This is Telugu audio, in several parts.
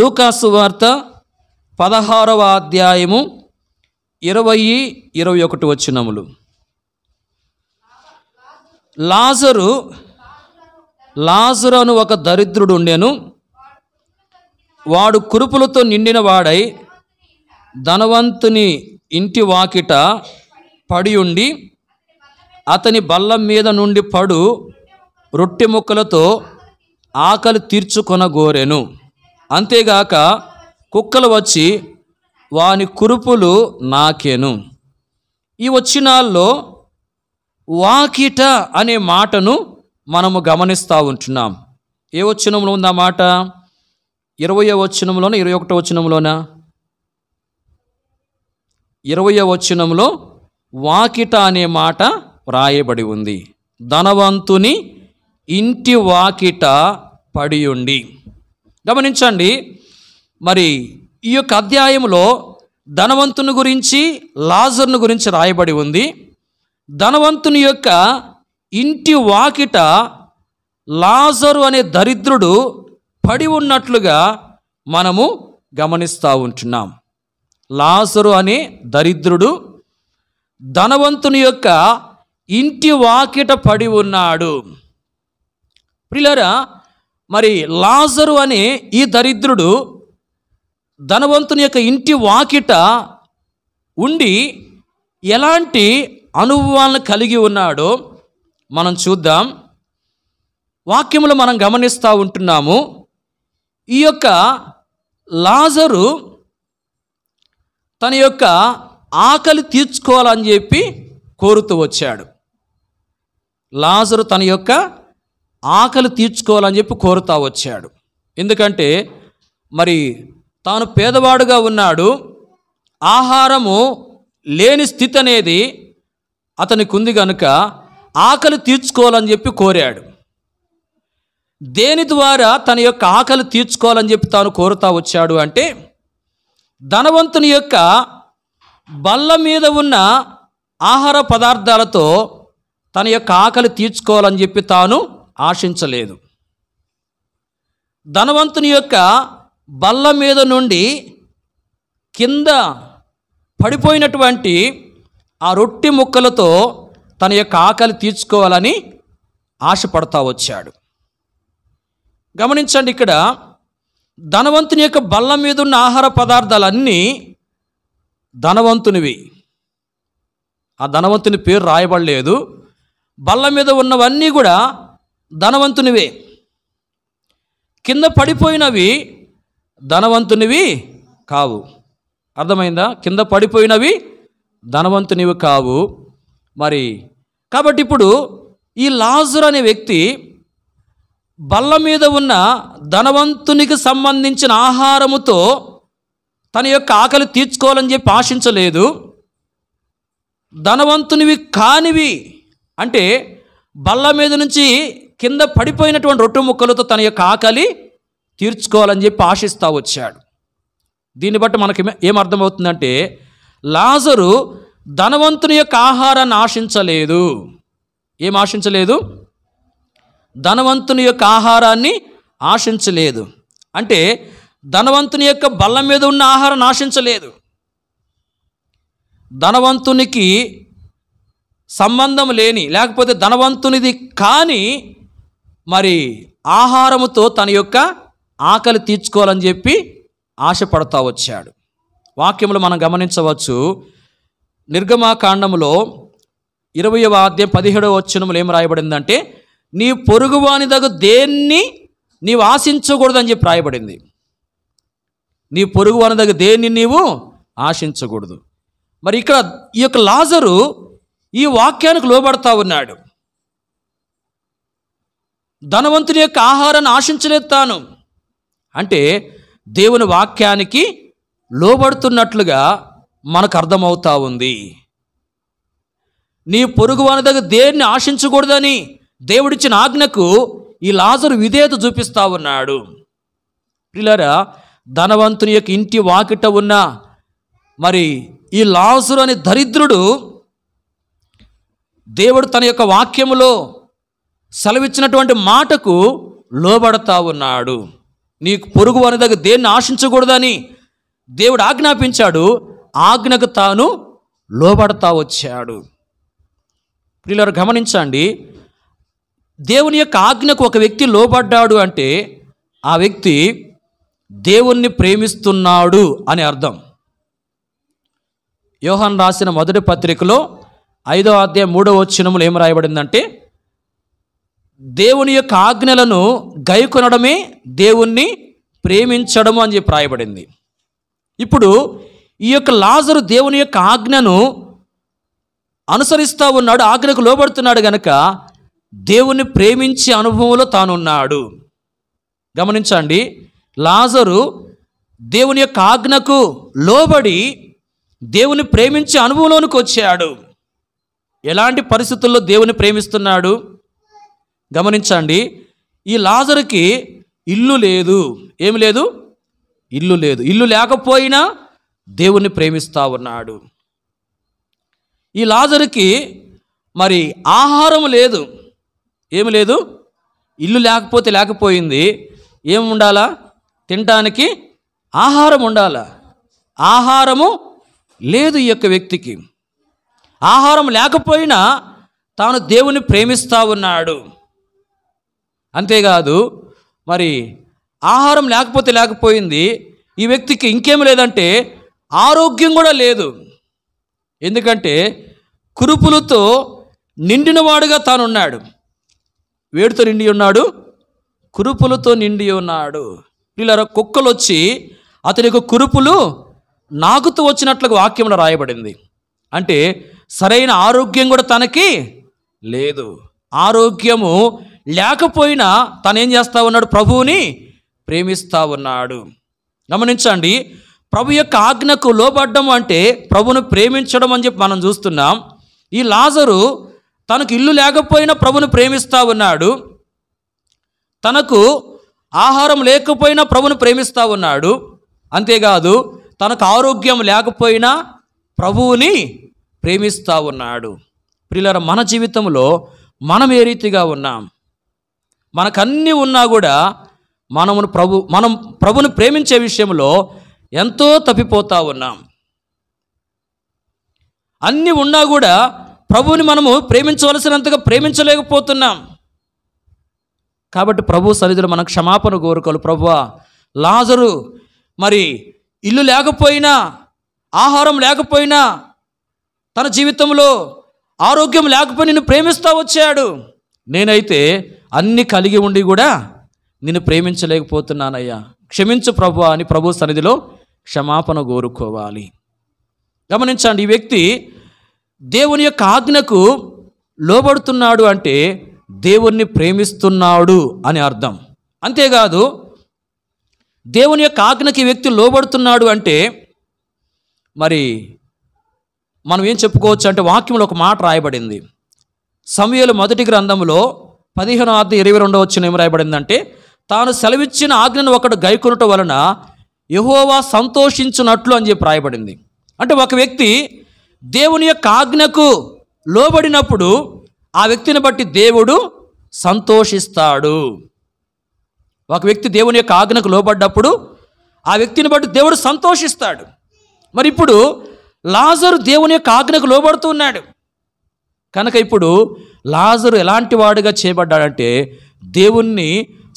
లూకాసు వార్త పదహారవ అధ్యాయము ఇరవై ఇరవై ఒకటి వచ్చినములు లాజరు లాజరు అను ఒక దరిద్రుడు ఉండెను వాడు కురుపులతో నిండిన వాడై ధనవంతుని ఇంటి వాకిట పడి ఉండి అతని బల్లం మీద నుండి పడు రొట్టె ముక్కలతో ఆకలి తీర్చుకొనగోరెను అంతేగాక కుక్కలు వచ్చి వాని కురుపులు నాకేను ఈ వచ్చినాల్లో వాకిట అనే మాటను మనము గమనిస్తూ ఉంటున్నాం ఏ వచ్చినంలో ఉంది ఆ మాట ఇరవయో వచ్చినంలోనా ఇరవై ఒకటో వచ్చినంలోనా ఇరవై వచ్చినంలో వాకిట అనే మాట వ్రాయబడి ఉంది ధనవంతుని ఇంటి వాకిట పడియుండి గమనించండి మరి ఈ యొక్క అధ్యాయంలో ధనవంతుని గురించి లాజర్ను గురించి రాయబడి ఉంది ధనవంతుని యొక్క ఇంటి వాకిట లాజరు అనే దరిద్రుడు పడి ఉన్నట్లుగా మనము గమనిస్తూ ఉంటున్నాం లాజరు అనే దరిద్రుడు ధనవంతుని యొక్క ఇంటి వాకిట పడి ఉన్నాడు ప్రిలరా మరి లాజరు అనే ఈ దరిద్రుడు ధనవంతుని యొక్క ఇంటి వాకిట ఉండి ఎలాంటి అనుభవాలను కలిగి ఉన్నాడో మనం చూద్దాం వాక్యములు మనం గమనిస్తూ ఉంటున్నాము ఈ యొక్క లాజరు తన యొక్క ఆకలి తీర్చుకోవాలని చెప్పి కోరుతూ వచ్చాడు లాజరు తన యొక్క ఆకలి తీర్చుకోవాలని చెప్పి కోరుతా వచ్చాడు ఎందుకంటే మరి తాను పేదవాడుగా ఉన్నాడు ఆహారము లేని స్థితి అనేది అతనికి ఉంది కనుక ఆకలి తీర్చుకోవాలని చెప్పి కోరాడు దేని ద్వారా తన యొక్క ఆకలి తీర్చుకోవాలని చెప్పి తాను కోరుతా వచ్చాడు అంటే ధనవంతుని యొక్క బల్ల మీద ఉన్న ఆహార పదార్థాలతో తన యొక్క ఆకలి తీర్చుకోవాలని చెప్పి తాను ఆశించలేదు ధనవంతుని యొక్క బల్ల మీద నుండి కింద పడిపోయినటువంటి ఆ రొట్టి ముక్కలతో తన యొక్క ఆకలి తీర్చుకోవాలని ఆశపడతా వచ్చాడు గమనించండి ఇక్కడ ధనవంతుని యొక్క బల్ల మీద ఉన్న ఆహార పదార్థాలన్నీ ధనవంతునివి ఆ ధనవంతుని పేరు రాయబడలేదు బల్ల మీద ఉన్నవన్నీ కూడా ధనవంతునివే కింద పడిపోయినవి ధనవంతునివి కావు అర్థమైందా కింద పడిపోయినవి ధనవంతునివి కావు మరి కాబట్టి ఇప్పుడు ఈ లాజర్ అనే వ్యక్తి బల్ల మీద ఉన్న ధనవంతునికి సంబంధించిన ఆహారముతో తన యొక్క ఆకలి తీర్చుకోవాలని చెప్పి ఆశించలేదు ధనవంతునివి కానివి అంటే బల్ల మీద నుంచి కింద పడిపోయినటువంటి రొట్టె ముక్కలతో తన యొక్క ఆకలి తీర్చుకోవాలని చెప్పి ఆశిస్తూ వచ్చాడు దీన్ని బట్టి మనకి ఏం అర్థమవుతుందంటే లాజరు ధనవంతుని యొక్క ఆహారాన్ని ఆశించలేదు ఏం ఆశించలేదు ధనవంతుని యొక్క ఆహారాన్ని ఆశించలేదు అంటే ధనవంతుని యొక్క బల్ల మీద ఉన్న ఆహారాన్ని ఆశించలేదు ధనవంతునికి సంబంధం లేని లేకపోతే ధనవంతునిది కానీ మరి ఆహారముతో తన యొక్క ఆకలి తీర్చుకోవాలని చెప్పి ఆశపడతా వచ్చాడు వాక్యంలో మనం గమనించవచ్చు నిర్గమాకాండములో ఇరవై వాద్యం పదిహేడవ వచ్చినములు ఏం రాయబడిందంటే నీ పొరుగువాని దగ్గర దేన్ని నీవు ఆశించకూడదని చెప్పి రాయబడింది నీ పొరుగువాని దగ్గర దేన్ని నీవు ఆశించకూడదు మరి ఇక్కడ ఈ యొక్క లాజరు ఈ వాక్యానికి లోబడతా ఉన్నాడు ధనవంతుని యొక్క ఆహారాన్ని ఆశించలేదు తాను అంటే దేవుని వాక్యానికి లోబడుతున్నట్లుగా మనకు అర్థమవుతా ఉంది నీ పొరుగు వాని దగ్గర దేన్ని ఆశించకూడదని దేవుడిచ్చిన ఆజ్ఞకు ఈ లాజరు విధేయత చూపిస్తా ఉన్నాడు పిల్లరా ధనవంతుని యొక్క ఇంటి వాకిట ఉన్న మరి ఈ లాజరు అనే దరిద్రుడు దేవుడు తన యొక్క వాక్యములో సెలవిచ్చినటువంటి మాటకు లోబడతా ఉన్నాడు నీకు పొరుగు వారి దగ్గర దేన్ని ఆశించకూడదని దేవుడు ఆజ్ఞాపించాడు ఆజ్ఞకు తాను లోబడతా వచ్చాడు పిల్లలు గమనించండి దేవుని యొక్క ఆజ్ఞకు ఒక వ్యక్తి లోబడ్డాడు అంటే ఆ వ్యక్తి దేవుణ్ణి ప్రేమిస్తున్నాడు అని అర్థం యోహన్ రాసిన మొదటి పత్రికలో ఐదో అధ్యాయం మూడో వచ్చినములు ఏం రాయబడిందంటే దేవుని యొక్క ఆజ్ఞలను గైకొనడమే దేవుణ్ణి ప్రేమించడము అని చెప్పి రాయబడింది ఇప్పుడు ఈ యొక్క లాజరు దేవుని యొక్క ఆజ్ఞను అనుసరిస్తూ ఉన్నాడు ఆజ్ఞకు లోబడుతున్నాడు గనక దేవుణ్ణి ప్రేమించే అనుభవంలో తానున్నాడు గమనించండి లాజరు దేవుని యొక్క ఆజ్ఞకు లోబడి దేవుని ప్రేమించే అనుభవంలోనికి వచ్చాడు ఎలాంటి పరిస్థితుల్లో దేవుని ప్రేమిస్తున్నాడు గమనించండి ఈ లాజరుకి ఇల్లు లేదు ఏమి లేదు ఇల్లు లేదు ఇల్లు లేకపోయినా దేవుణ్ణి ప్రేమిస్తూ ఉన్నాడు ఈ లాజరుకి మరి ఆహారం లేదు ఏమి లేదు ఇల్లు లేకపోతే లేకపోయింది ఏమి ఉండాలా తినటానికి ఆహారం ఉండాలా ఆహారము లేదు ఈ యొక్క వ్యక్తికి ఆహారం లేకపోయినా తాను దేవుని ప్రేమిస్తూ ఉన్నాడు అంతేకాదు మరి ఆహారం లేకపోతే లేకపోయింది ఈ వ్యక్తికి ఇంకేం లేదంటే ఆరోగ్యం కూడా లేదు ఎందుకంటే కురుపులతో నిండినవాడుగా తానున్నాడు వేడితో నిండి ఉన్నాడు కురుపులతో నిండి ఉన్నాడు వీళ్ళ కుక్కలు వచ్చి అతని యొక్క కురుపులు నాకుతూ వచ్చినట్లుగా వాక్యంలో రాయబడింది అంటే సరైన ఆరోగ్యం కూడా తనకి లేదు ఆరోగ్యము లేకపోయినా తను ఏం చేస్తా ఉన్నాడు ప్రభువుని ప్రేమిస్తా ఉన్నాడు గమనించండి ప్రభు యొక్క ఆజ్ఞకు లోబడ్డం అంటే ప్రభును ప్రేమించడం అని చెప్పి మనం చూస్తున్నాం ఈ లాజరు తనకు ఇల్లు లేకపోయినా ప్రభును ప్రేమిస్తూ ఉన్నాడు తనకు ఆహారం లేకపోయినా ప్రభును ప్రేమిస్తూ ఉన్నాడు అంతేకాదు తనకు ఆరోగ్యం లేకపోయినా ప్రభువుని ప్రేమిస్తూ ఉన్నాడు ప్రియుల మన జీవితంలో మనం ఏ రీతిగా ఉన్నాం మనకన్నీ ఉన్నా కూడా మనమును ప్రభు మనం ప్రభును ప్రేమించే విషయంలో ఎంతో తప్పిపోతూ ఉన్నాం అన్నీ ఉన్నా కూడా ప్రభువుని మనము ప్రేమించవలసినంతగా ప్రేమించలేకపోతున్నాం కాబట్టి ప్రభు సన్నిధిలో మన క్షమాపణ కోరుకోవాలి ప్రభు లాజరు మరి ఇల్లు లేకపోయినా ఆహారం లేకపోయినా తన జీవితంలో ఆరోగ్యం లేకపోయి నిన్ను ప్రేమిస్తూ వచ్చాడు నేనైతే అన్ని కలిగి ఉండి కూడా నిన్ను ప్రేమించలేకపోతున్నానయ్యా క్షమించు ప్రభు అని ప్రభు సన్నిధిలో క్షమాపణ కోరుకోవాలి గమనించండి ఈ వ్యక్తి దేవుని యొక్క ఆజ్ఞకు లోబడుతున్నాడు అంటే దేవుణ్ణి ప్రేమిస్తున్నాడు అని అర్థం అంతేకాదు దేవుని యొక్క ఆజ్ఞకి వ్యక్తి లోబడుతున్నాడు అంటే మరి మనం ఏం చెప్పుకోవచ్చు అంటే వాక్యంలో ఒక మాట రాయబడింది సమయంలో మొదటి గ్రంథంలో పదిహేను ఆది ఇరవై రెండో వచ్చిన ఏమి రాయబడిందంటే తాను సెలవిచ్చిన ఆజ్ఞను ఒకడు గైకొనటం వలన యహోవా సంతోషించినట్లు అని చెప్పి రాయబడింది అంటే ఒక వ్యక్తి దేవుని యొక్క ఆజ్ఞకు లోబడినప్పుడు ఆ వ్యక్తిని బట్టి దేవుడు సంతోషిస్తాడు ఒక వ్యక్తి దేవుని యొక్క ఆజ్ఞకు లోబడ్డప్పుడు ఆ వ్యక్తిని బట్టి దేవుడు సంతోషిస్తాడు మరి ఇప్పుడు లాజరు దేవుని యొక్క ఆజ్ఞకు లోబడుతున్నాడు కనుక ఇప్పుడు లాజరు ఎలాంటి వాడుగా చేయబడ్డాడంటే దేవుణ్ణి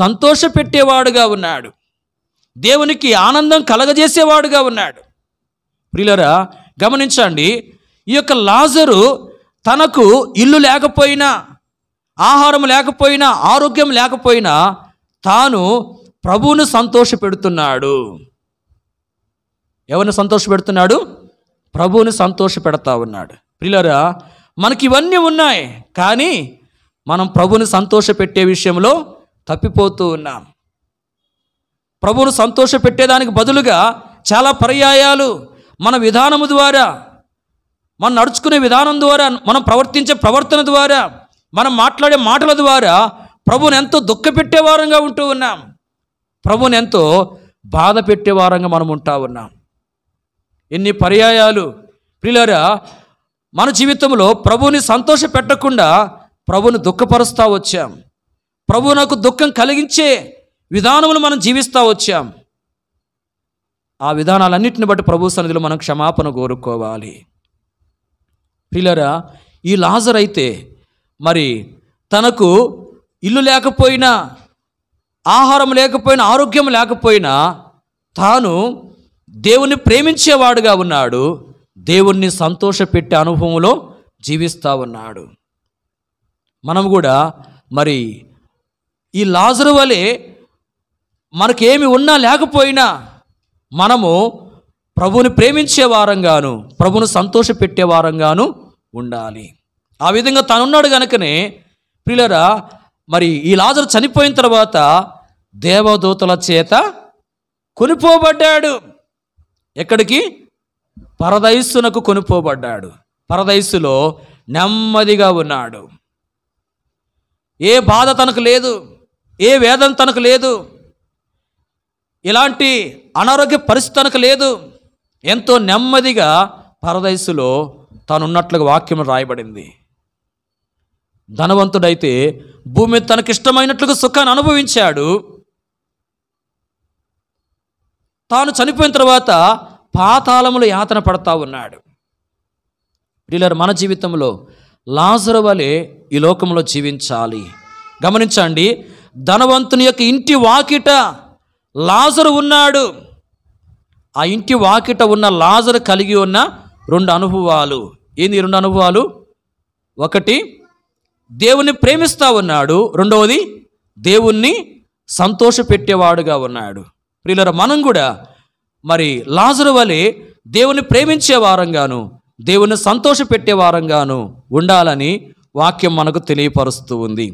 సంతోషపెట్టేవాడుగా ఉన్నాడు దేవునికి ఆనందం కలగజేసేవాడుగా ఉన్నాడు ప్రియులరా గమనించండి ఈ యొక్క లాజరు తనకు ఇల్లు లేకపోయినా ఆహారం లేకపోయినా ఆరోగ్యం లేకపోయినా తాను ప్రభువును సంతోష పెడుతున్నాడు ఎవరిని సంతోష పెడుతున్నాడు ప్రభువుని సంతోష పెడతా ఉన్నాడు ప్రిలరా మనకి ఇవన్నీ ఉన్నాయి కానీ మనం ప్రభుని సంతోషపెట్టే విషయంలో తప్పిపోతూ ఉన్నాం సంతోష సంతోషపెట్టేదానికి బదులుగా చాలా పర్యాయాలు మన విధానము ద్వారా మనం నడుచుకునే విధానం ద్వారా మనం ప్రవర్తించే ప్రవర్తన ద్వారా మనం మాట్లాడే మాటల ద్వారా ప్రభుని ఎంతో దుఃఖపెట్టేవారంగా ఉంటూ ఉన్నాం ప్రభుని ఎంతో బాధ పెట్టేవారంగా మనం ఉంటా ఉన్నాం ఎన్ని పర్యాయాలు ప్రిలరా మన జీవితంలో ప్రభుని సంతోష పెట్టకుండా ప్రభుని దుఃఖపరుస్తూ వచ్చాం ప్రభు నాకు దుఃఖం కలిగించే విధానములు మనం జీవిస్తూ వచ్చాం ఆ విధానాలన్నింటిని బట్టి ప్రభు సన్నిధిలో మనం క్షమాపణ కోరుకోవాలి పిల్లరా ఈ లాజర్ అయితే మరి తనకు ఇల్లు లేకపోయినా ఆహారం లేకపోయినా ఆరోగ్యం లేకపోయినా తాను దేవుని ప్రేమించేవాడుగా ఉన్నాడు దేవుణ్ణి సంతోషపెట్టే అనుభవంలో జీవిస్తా ఉన్నాడు మనం కూడా మరి ఈ లాజరు వలె మనకేమి ఉన్నా లేకపోయినా మనము ప్రభుని ప్రేమించే వారంగాను ప్రభును సంతోష పెట్టే వారంగాను ఉండాలి ఆ విధంగా తనున్నాడు కనుకనే పిల్లరా మరి ఈ లాజరు చనిపోయిన తర్వాత దేవదూతల చేత కొనిపోబడ్డాడు ఎక్కడికి పరదయస్సునకు కొనుపోబడ్డాడు పరదయస్సులో నెమ్మదిగా ఉన్నాడు ఏ బాధ తనకు లేదు ఏ వేదన తనకు లేదు ఇలాంటి అనారోగ్య పరిస్థితి తనకు లేదు ఎంతో నెమ్మదిగా పరదయస్సులో తనున్నట్లుగా వాక్యం రాయబడింది ధనవంతుడైతే భూమి తనకిష్టమైనట్లుగా సుఖాన్ని అనుభవించాడు తాను చనిపోయిన తర్వాత పాతాళములు యాతన పడతా ఉన్నాడు ప్రియులర్ మన జీవితంలో లాజరు వలె ఈ లోకంలో జీవించాలి గమనించండి ధనవంతుని యొక్క ఇంటి వాకిట లాజరు ఉన్నాడు ఆ ఇంటి వాకిట ఉన్న లాజరు కలిగి ఉన్న రెండు అనుభవాలు ఏంది రెండు అనుభవాలు ఒకటి దేవుణ్ణి ప్రేమిస్తూ ఉన్నాడు రెండవది దేవుణ్ణి సంతోషపెట్టేవాడుగా ఉన్నాడు ప్రియులర మనం కూడా మరి లాజరు వలె దేవుని ప్రేమించే వారంగాను దేవుని సంతోషపెట్టే వారంగాను ఉండాలని వాక్యం మనకు తెలియపరుస్తూ ఉంది